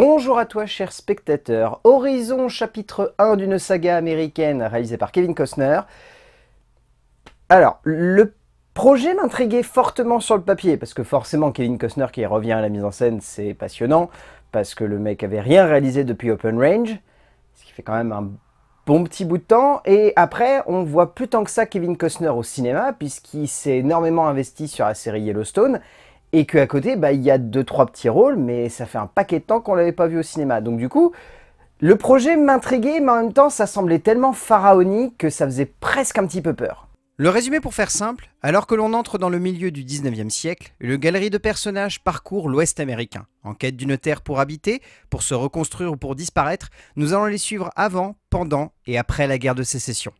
Bonjour à toi chers spectateurs, Horizon chapitre 1 d'une saga américaine réalisée par Kevin Costner. Alors, le projet m'intriguait fortement sur le papier, parce que forcément Kevin Costner qui revient à la mise en scène c'est passionnant, parce que le mec avait rien réalisé depuis Open Range, ce qui fait quand même un bon petit bout de temps, et après on voit plus tant que ça Kevin Costner au cinéma, puisqu'il s'est énormément investi sur la série Yellowstone, et à côté, bah, il y a deux, trois petits rôles, mais ça fait un paquet de temps qu'on l'avait pas vu au cinéma. Donc du coup, le projet m'intriguait, mais en même temps, ça semblait tellement pharaonique que ça faisait presque un petit peu peur. Le résumé pour faire simple, alors que l'on entre dans le milieu du 19e siècle, le galerie de personnages parcourt l'Ouest américain. En quête d'une terre pour habiter, pour se reconstruire ou pour disparaître, nous allons les suivre avant, pendant et après la guerre de sécession.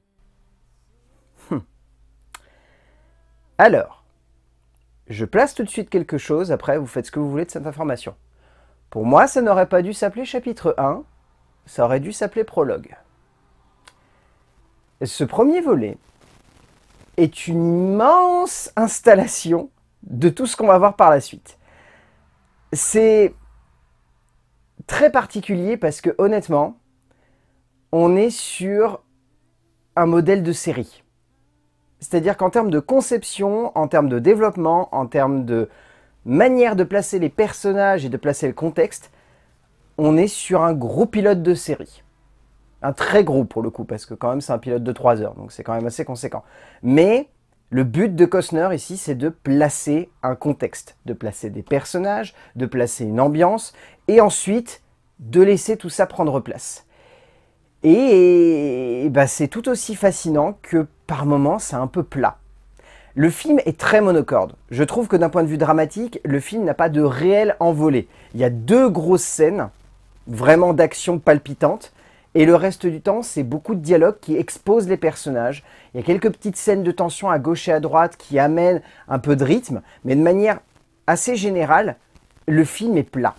Hum. Alors, je place tout de suite quelque chose, après vous faites ce que vous voulez de cette information. Pour moi, ça n'aurait pas dû s'appeler chapitre 1, ça aurait dû s'appeler prologue. Ce premier volet est une immense installation de tout ce qu'on va voir par la suite. C'est très particulier parce que honnêtement, on est sur un modèle de série. C'est-à-dire qu'en termes de conception, en termes de développement, en termes de manière de placer les personnages et de placer le contexte, on est sur un gros pilote de série. Un très gros pour le coup, parce que quand même c'est un pilote de 3 heures, donc c'est quand même assez conséquent. Mais le but de Costner ici, c'est de placer un contexte, de placer des personnages, de placer une ambiance, et ensuite de laisser tout ça prendre place. Et, bah c'est tout aussi fascinant que par moments c'est un peu plat. Le film est très monocorde. Je trouve que d'un point de vue dramatique, le film n'a pas de réel envolé. Il y a deux grosses scènes, vraiment d'action palpitante, et le reste du temps, c'est beaucoup de dialogues qui exposent les personnages. Il y a quelques petites scènes de tension à gauche et à droite qui amènent un peu de rythme, mais de manière assez générale, le film est plat.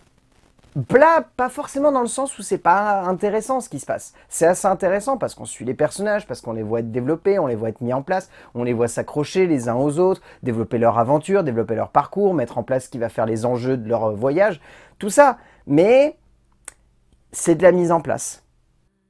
Plat, pas forcément dans le sens où c'est pas intéressant ce qui se passe. C'est assez intéressant parce qu'on suit les personnages, parce qu'on les voit être développés, on les voit être mis en place, on les voit s'accrocher les uns aux autres, développer leur aventure, développer leur parcours, mettre en place ce qui va faire les enjeux de leur voyage, tout ça. Mais c'est de la mise en place.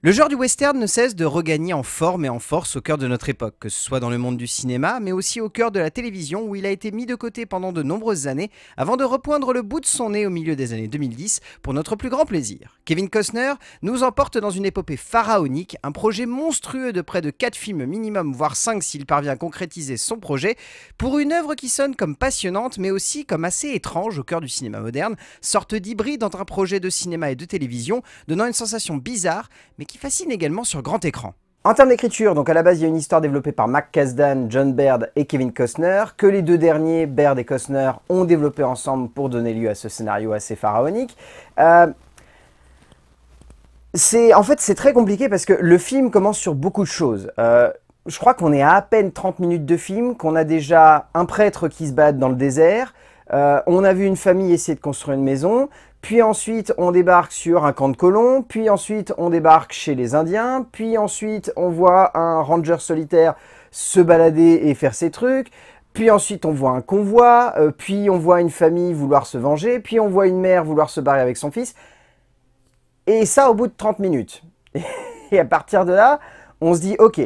Le genre du western ne cesse de regagner en forme et en force au cœur de notre époque, que ce soit dans le monde du cinéma, mais aussi au cœur de la télévision où il a été mis de côté pendant de nombreuses années avant de repoindre le bout de son nez au milieu des années 2010 pour notre plus grand plaisir. Kevin Costner nous emporte dans une épopée pharaonique, un projet monstrueux de près de 4 films minimum, voire 5 s'il parvient à concrétiser son projet, pour une œuvre qui sonne comme passionnante mais aussi comme assez étrange au cœur du cinéma moderne, sorte d'hybride entre un projet de cinéma et de télévision, donnant une sensation bizarre mais qui fascine également sur grand écran. En termes d'écriture, donc à la base, il y a une histoire développée par Mac Kasdan, John Baird et Kevin Costner, que les deux derniers, Baird et Costner, ont développé ensemble pour donner lieu à ce scénario assez pharaonique. Euh, en fait, c'est très compliqué parce que le film commence sur beaucoup de choses. Euh, je crois qu'on est à à peine 30 minutes de film, qu'on a déjà un prêtre qui se bat dans le désert, euh, on a vu une famille essayer de construire une maison, puis ensuite, on débarque sur un camp de colons. Puis ensuite, on débarque chez les Indiens. Puis ensuite, on voit un ranger solitaire se balader et faire ses trucs. Puis ensuite, on voit un convoi. Euh, puis on voit une famille vouloir se venger. Puis on voit une mère vouloir se barrer avec son fils. Et ça, au bout de 30 minutes. et à partir de là, on se dit, ok,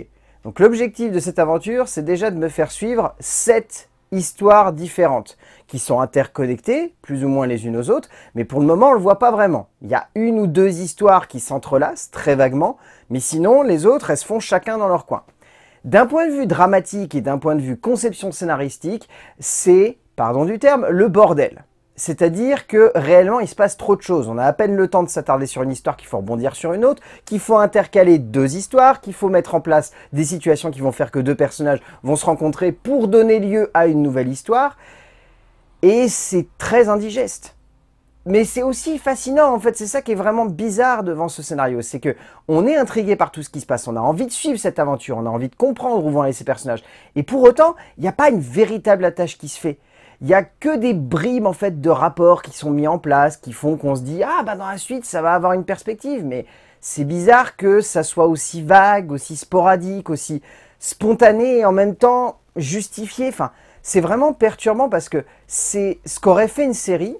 donc l'objectif de cette aventure, c'est déjà de me faire suivre 7 histoires différentes qui sont interconnectées, plus ou moins les unes aux autres, mais pour le moment, on ne le voit pas vraiment. Il y a une ou deux histoires qui s'entrelacent très vaguement, mais sinon, les autres, elles se font chacun dans leur coin. D'un point de vue dramatique et d'un point de vue conception scénaristique, c'est, pardon du terme, le bordel. C'est-à-dire que réellement, il se passe trop de choses. On a à peine le temps de s'attarder sur une histoire qu'il faut rebondir sur une autre, qu'il faut intercaler deux histoires, qu'il faut mettre en place des situations qui vont faire que deux personnages vont se rencontrer pour donner lieu à une nouvelle histoire. Et c'est très indigeste. Mais c'est aussi fascinant en fait, c'est ça qui est vraiment bizarre devant ce scénario, c'est que on est intrigué par tout ce qui se passe, on a envie de suivre cette aventure, on a envie de comprendre où vont aller ces personnages. Et pour autant, il n'y a pas une véritable attache qui se fait il n'y a que des bribes en fait de rapports qui sont mis en place, qui font qu'on se dit ah bah dans la suite ça va avoir une perspective, mais c'est bizarre que ça soit aussi vague, aussi sporadique, aussi spontané et en même temps justifié. Enfin, c'est vraiment perturbant parce que c'est ce qu'aurait fait une série,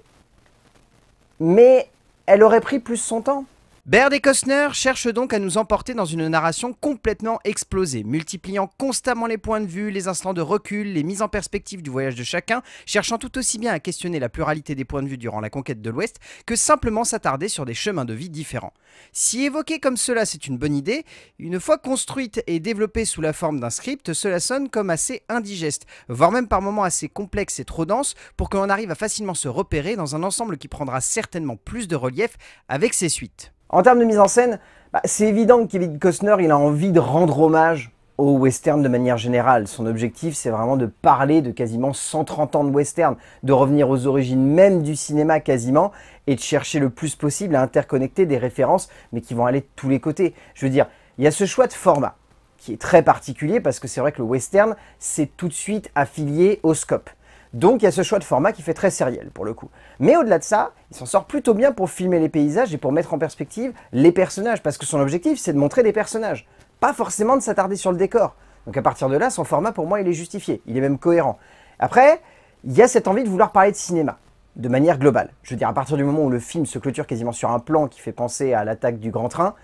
mais elle aurait pris plus son temps. Baird et Costner cherchent donc à nous emporter dans une narration complètement explosée, multipliant constamment les points de vue, les instants de recul, les mises en perspective du voyage de chacun, cherchant tout aussi bien à questionner la pluralité des points de vue durant la conquête de l'Ouest que simplement s'attarder sur des chemins de vie différents. Si évoqué comme cela, c'est une bonne idée, une fois construite et développée sous la forme d'un script, cela sonne comme assez indigeste, voire même par moments assez complexe et trop dense pour que l'on arrive à facilement se repérer dans un ensemble qui prendra certainement plus de relief avec ses suites. En termes de mise en scène, bah, c'est évident que Kevin Costner il a envie de rendre hommage au western de manière générale. Son objectif, c'est vraiment de parler de quasiment 130 ans de western, de revenir aux origines même du cinéma quasiment, et de chercher le plus possible à interconnecter des références, mais qui vont aller de tous les côtés. Je veux dire, il y a ce choix de format, qui est très particulier, parce que c'est vrai que le western, s'est tout de suite affilié au scope. Donc il y a ce choix de format qui fait très sériel pour le coup. Mais au-delà de ça, il s'en sort plutôt bien pour filmer les paysages et pour mettre en perspective les personnages, parce que son objectif c'est de montrer des personnages, pas forcément de s'attarder sur le décor. Donc à partir de là, son format pour moi il est justifié, il est même cohérent. Après, il y a cette envie de vouloir parler de cinéma, de manière globale. Je veux dire, à partir du moment où le film se clôture quasiment sur un plan qui fait penser à l'attaque du grand train,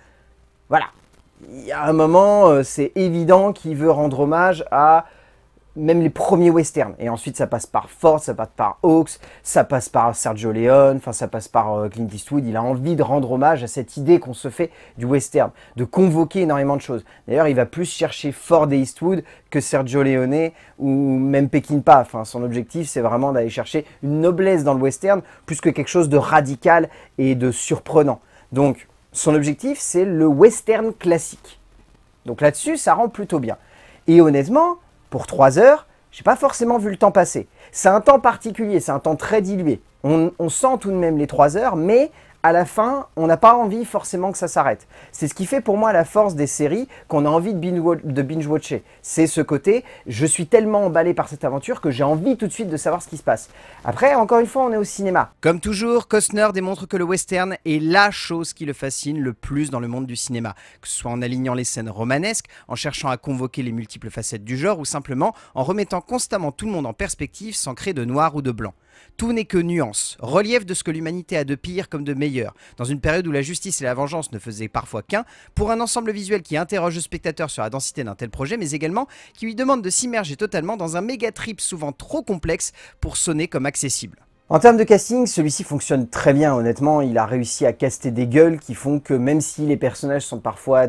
voilà. Il y a un moment, euh, c'est évident qu'il veut rendre hommage à même les premiers westerns. Et ensuite, ça passe par Ford, ça passe par Hawks, ça passe par Sergio Leone, enfin, ça passe par euh, Clint Eastwood. Il a envie de rendre hommage à cette idée qu'on se fait du western, de convoquer énormément de choses. D'ailleurs, il va plus chercher Ford et Eastwood que Sergio Leone ou même Peckinpah. Enfin, son objectif, c'est vraiment d'aller chercher une noblesse dans le western plus que quelque chose de radical et de surprenant. Donc, son objectif, c'est le western classique. Donc là-dessus, ça rend plutôt bien. Et honnêtement, pour 3 heures, je n'ai pas forcément vu le temps passer. C'est un temps particulier, c'est un temps très dilué. On, on, sent tout de même les 3 heures, mais à la fin, on n'a pas envie forcément que ça s'arrête. C'est ce qui fait pour moi la force des séries qu'on a envie de binge-watcher. C'est ce côté, je suis tellement emballé par cette aventure que j'ai envie tout de suite de savoir ce qui se passe. Après, encore une fois, on est au cinéma. Comme toujours, Costner démontre que le western est la chose qui le fascine le plus dans le monde du cinéma. Que ce soit en alignant les scènes romanesques, en cherchant à convoquer les multiples facettes du genre ou simplement en remettant constamment tout le monde en perspective sans créer de noir ou de blanc. Tout n'est que nuance, relief de ce que l'humanité a de pire comme de meilleur dans une période où la justice et la vengeance ne faisaient parfois qu'un, pour un ensemble visuel qui interroge le spectateur sur la densité d'un tel projet, mais également qui lui demande de s'immerger totalement dans un méga trip souvent trop complexe pour sonner comme accessible. En termes de casting, celui-ci fonctionne très bien, honnêtement. Il a réussi à caster des gueules qui font que même si les personnages sont parfois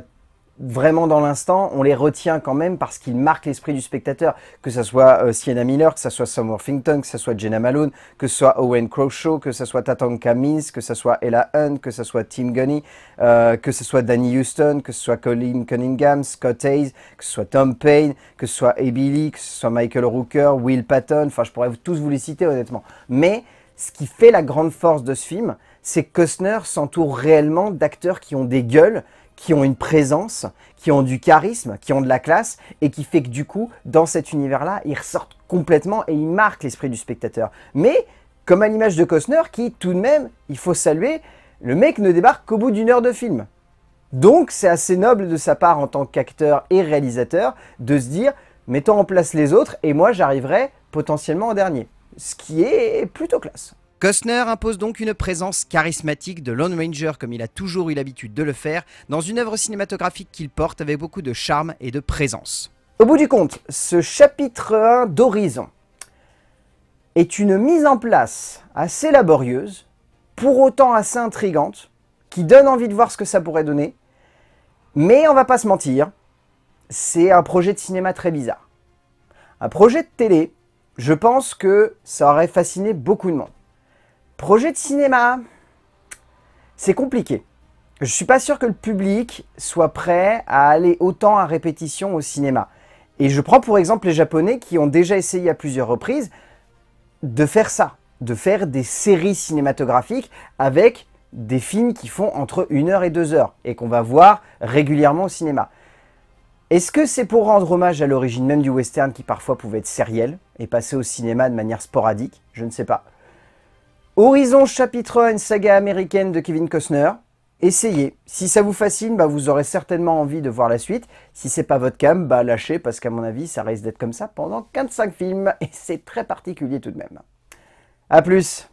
vraiment dans l'instant, on les retient quand même parce qu'ils marquent l'esprit du spectateur, que ce soit euh, Sienna Miller, que ce soit Sam Worthington, que ce soit Jenna Malone, que ce soit Owen Crowshaw, que ce soit Tatanka Mills, que ce soit Ella Hunt, que ce soit Tim Gunny, euh, que ce soit Danny Houston, que ce soit Colin Cunningham, Scott Hayes, que ce soit Tom Payne, que ce soit Abby Lee, que ce soit Michael Rooker, Will Patton, enfin je pourrais tous vous les citer honnêtement. Mais ce qui fait la grande force de ce film, c'est que Costner s'entoure réellement d'acteurs qui ont des gueules, qui ont une présence, qui ont du charisme, qui ont de la classe, et qui fait que du coup, dans cet univers-là, ils ressortent complètement et ils marquent l'esprit du spectateur. Mais, comme à l'image de Costner, qui tout de même, il faut saluer, le mec ne débarque qu'au bout d'une heure de film. Donc c'est assez noble de sa part en tant qu'acteur et réalisateur de se dire mettons en place les autres et moi j'arriverai potentiellement en dernier. Ce qui est plutôt classe. Costner impose donc une présence charismatique de Lone Ranger comme il a toujours eu l'habitude de le faire dans une œuvre cinématographique qu'il porte avec beaucoup de charme et de présence. Au bout du compte, ce chapitre 1 d'Horizon est une mise en place assez laborieuse, pour autant assez intrigante, qui donne envie de voir ce que ça pourrait donner. Mais on va pas se mentir, c'est un projet de cinéma très bizarre. Un projet de télé, je pense que ça aurait fasciné beaucoup de monde. Projet de cinéma, c'est compliqué. Je suis pas sûr que le public soit prêt à aller autant à répétition au cinéma. Et je prends pour exemple les Japonais qui ont déjà essayé à plusieurs reprises de faire ça, de faire des séries cinématographiques avec des films qui font entre une heure et deux heures et qu'on va voir régulièrement au cinéma. Est-ce que c'est pour rendre hommage à l'origine même du western qui parfois pouvait être sériel et passer au cinéma de manière sporadique Je ne sais pas. Horizon chapitre 1, saga américaine de Kevin Costner. Essayez. Si ça vous fascine, bah, vous aurez certainement envie de voir la suite. Si c'est pas votre cam, bah lâchez parce qu'à mon avis, ça risque d'être comme ça pendant 5 films et c'est très particulier tout de même. A plus